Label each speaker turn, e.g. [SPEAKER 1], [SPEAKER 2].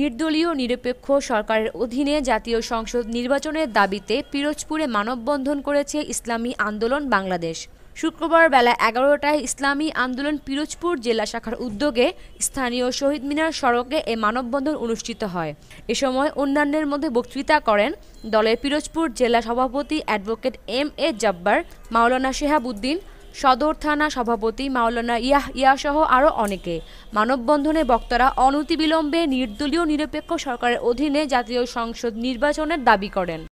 [SPEAKER 1] নির্দলীয় নিরপেক্ষ সরকারের অধীনে জাতীয় সংসদ নির্বাচনের দাবিতে পিরোজপুরে মানববন্ধন করেছে ইসলামী আন্দোলন বাংলাদেশ শুক্রবার বেলা এগারোটায় ইসলামী আন্দোলন পিরোজপুর জেলা শাখার উদ্যোগে স্থানীয় শহীদ মিনার সড়কে এ মানববন্ধন অনুষ্ঠিত হয় এ সময় অন্যান্যের মধ্যে বক্তৃতা করেন দলের পিরোজপুর জেলা সভাপতি advocate M A Jabbar Maulana Shehabuddin সদর থানা সভাপতি মাওলানা ইয়াহ ইয়াসহ আরও অনেকে মানববন্ধনে বক্তারা অনতিবিলম্বে নির্দলীয় নিরপেক্ষ সরকারের অধীনে জাতীয় সংসদ নির্বাচনের দাবি করেন